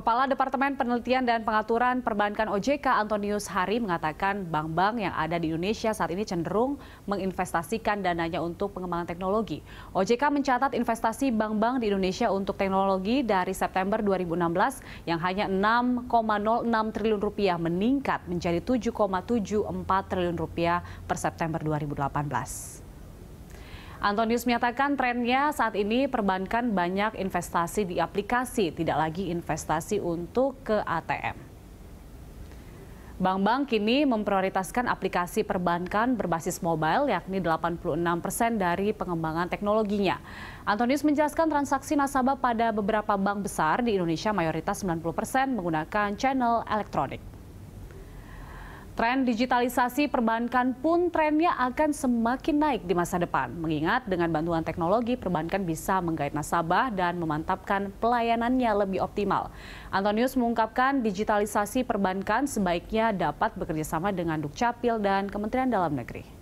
Kepala Departemen Penelitian dan Pengaturan Perbankan OJK Antonius Hari mengatakan bank-bank yang ada di Indonesia saat ini cenderung menginvestasikan dananya untuk pengembangan teknologi. OJK mencatat investasi bank-bank di Indonesia untuk teknologi dari September 2016 yang hanya 6,06 triliun rupiah meningkat menjadi 7,74 triliun rupiah per September 2018. Antonius menyatakan trennya saat ini perbankan banyak investasi di aplikasi, tidak lagi investasi untuk ke ATM. Bank-bank kini memprioritaskan aplikasi perbankan berbasis mobile, yakni 86 persen dari pengembangan teknologinya. Antonius menjelaskan transaksi nasabah pada beberapa bank besar di Indonesia mayoritas 90 persen menggunakan channel elektronik. Tren digitalisasi perbankan pun trennya akan semakin naik di masa depan. Mengingat dengan bantuan teknologi, perbankan bisa menggait nasabah dan memantapkan pelayanannya lebih optimal. Antonius mengungkapkan digitalisasi perbankan sebaiknya dapat bekerjasama dengan Dukcapil dan Kementerian Dalam Negeri.